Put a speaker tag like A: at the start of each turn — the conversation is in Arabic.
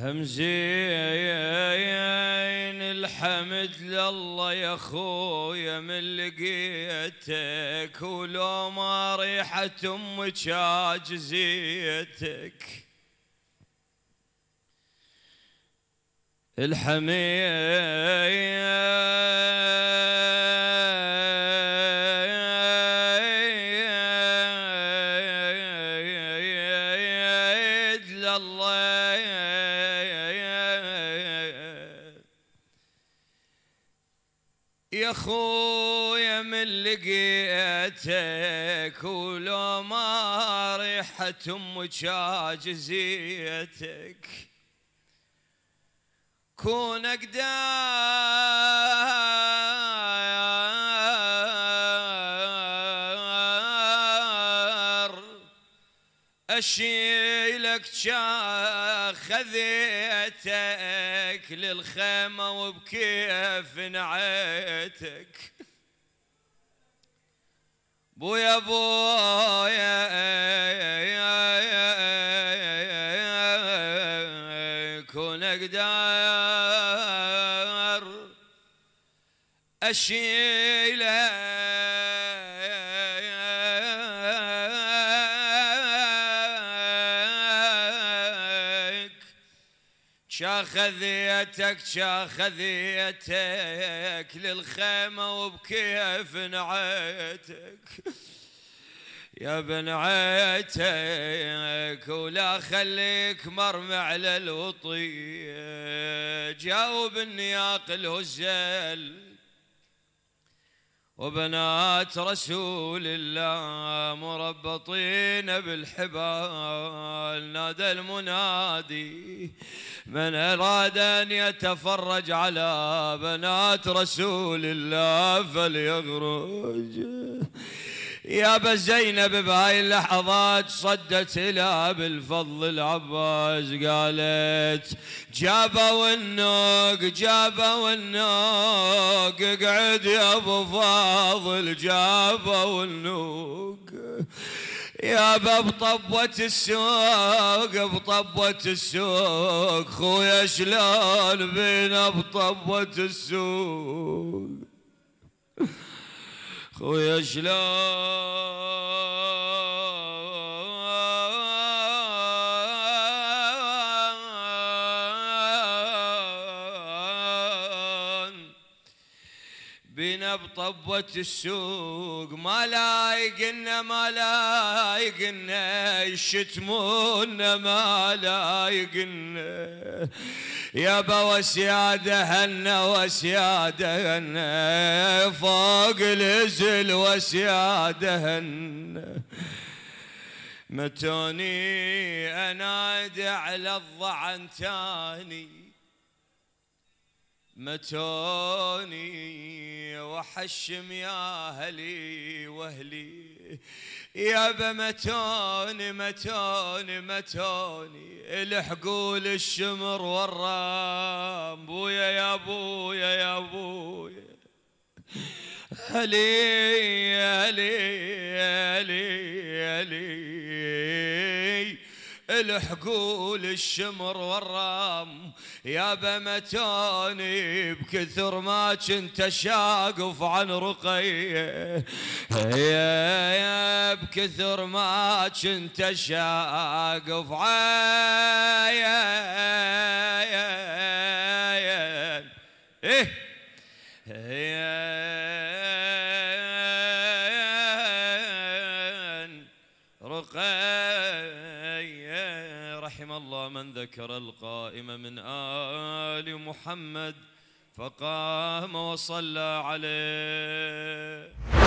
A: همزين الحمد لله يا خويا من لقيتك ولو ما ريحة امك عاجزيتك
B: الحميد
A: يا خويا من لقيتك ولو ما ريحة امك عاجزيتك كون اقدر
B: أشيلك
A: شاخ خذيتك للخيمة وبكيف نعيتك بويا بويا كون أقدر
B: أشيلك
A: شاخذيتك شاخذيتك للخيمة وبكيف نعيتك يا ابن عيتك ولا خليك مرمي على جاوب النياق الهزال وبنات رسول الله مربطين بالحبال نادى المنادي من أراد أن يتفرج على بنات رسول الله فليخرج يا بس زينب بهاي اللحظات صدت إلى بالفضل العباس قالت جابوا النوق جابوا النوق اقعد يا ابو فاضل جابوا النوق يابا بطبوة السوق بطبوة السوق خويا شلون بينا بطبوة السوق خويا شلون بنا بطبة السوق ما لايقنا ما لايقنا يشتمونا ما لايقنا يابا وسيادة هنا وسيادة هنا فوق الهزل وسيادة هنا متوني انادي على الضعن تاني متوني وحشم يا اهلي واهلي يا ابا متوني متوني متوني الحقول الشمر والرام بويا يا بويا يا بويا هلي هلي الحقول الشمر والرام يا بمتوني بكثر ما كنت شاقف عن رقي يا بكثر ما كنت شاقف
B: عن ايه
A: رحم الله من ذكر القائم من آل محمد فقام وصلى عليه